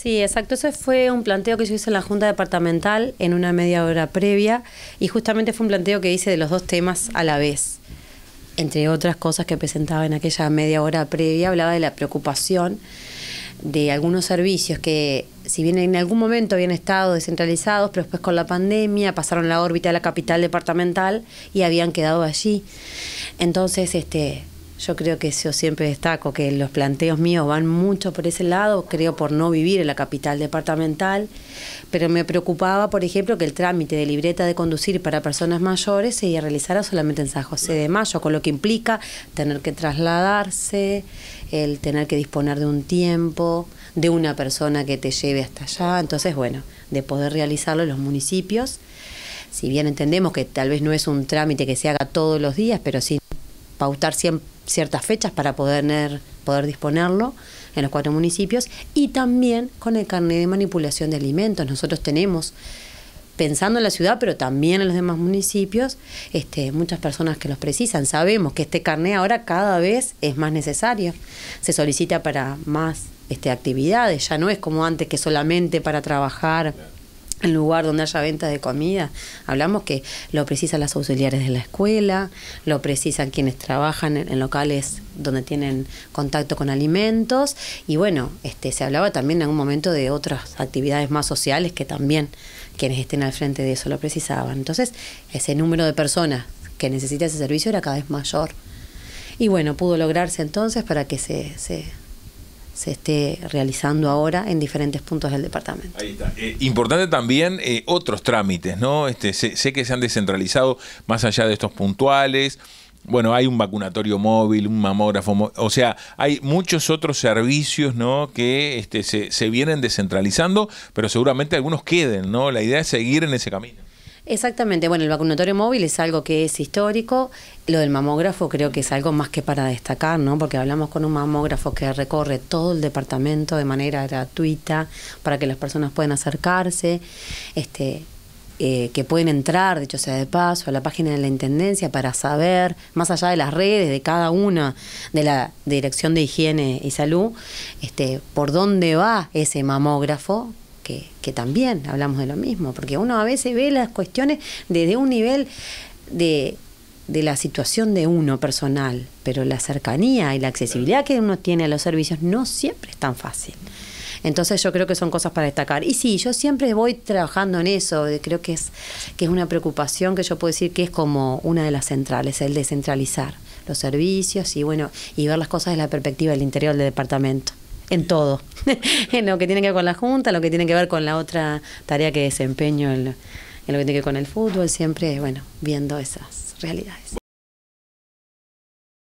Sí, exacto. Ese fue un planteo que yo hice en la Junta Departamental en una media hora previa y justamente fue un planteo que hice de los dos temas a la vez. Entre otras cosas que presentaba en aquella media hora previa, hablaba de la preocupación de algunos servicios que, si bien en algún momento habían estado descentralizados, pero después con la pandemia pasaron la órbita de la capital departamental y habían quedado allí. Entonces, este, yo creo que yo siempre destaco que los planteos míos van mucho por ese lado, creo por no vivir en la capital departamental, pero me preocupaba, por ejemplo, que el trámite de libreta de conducir para personas mayores se realizara solamente en San José de Mayo, con lo que implica tener que trasladarse, el tener que disponer de un tiempo, de una persona que te lleve hasta allá, entonces, bueno, de poder realizarlo en los municipios. Si bien entendemos que tal vez no es un trámite que se haga todos los días, pero sí pautar ciertas fechas para poder, poder disponerlo en los cuatro municipios y también con el carné de manipulación de alimentos. Nosotros tenemos, pensando en la ciudad, pero también en los demás municipios, este, muchas personas que los precisan. Sabemos que este carné ahora cada vez es más necesario. Se solicita para más este, actividades, ya no es como antes que solamente para trabajar en lugar donde haya venta de comida. Hablamos que lo precisan las auxiliares de la escuela, lo precisan quienes trabajan en, en, locales donde tienen contacto con alimentos y bueno, este se hablaba también en algún momento de otras actividades más sociales que también quienes estén al frente de eso lo precisaban. Entonces, ese número de personas que necesita ese servicio era cada vez mayor. Y bueno, pudo lograrse entonces para que se, se se esté realizando ahora en diferentes puntos del departamento. Ahí está. Eh, importante también eh, otros trámites, ¿no? Este, sé, que se han descentralizado más allá de estos puntuales. Bueno, hay un vacunatorio móvil, un mamógrafo, o sea, hay muchos otros servicios, ¿no? Que este, se vienen descentralizando, pero seguramente algunos queden, ¿no? La idea es seguir en ese camino. Exactamente, bueno, el vacunatorio móvil es algo que es histórico, lo del mamógrafo creo que es algo más que para destacar, ¿no? Porque hablamos con un mamógrafo que recorre todo el departamento de manera gratuita para que las personas puedan acercarse, este, eh, que pueden entrar, dicho sea de paso, a la página de la Intendencia para saber, más allá de las redes de cada una de la Dirección de Higiene y Salud, este, por dónde va ese mamógrafo que, también hablamos de lo mismo, porque uno a veces ve las cuestiones desde un nivel de de la situación de uno personal, pero la cercanía y la accesibilidad que uno tiene a los servicios no siempre es tan fácil. Entonces yo creo que son cosas para destacar. Y sí, yo siempre voy trabajando en eso, creo que es, que es una preocupación que yo puedo decir que es como una de las centrales, el descentralizar los servicios y bueno, y ver las cosas desde la perspectiva del interior del departamento en todo, en lo que tiene que ver con la Junta, lo que tiene que ver con la otra tarea que desempeño, en lo, en lo que tiene que ver con el fútbol, siempre, bueno, viendo esas realidades.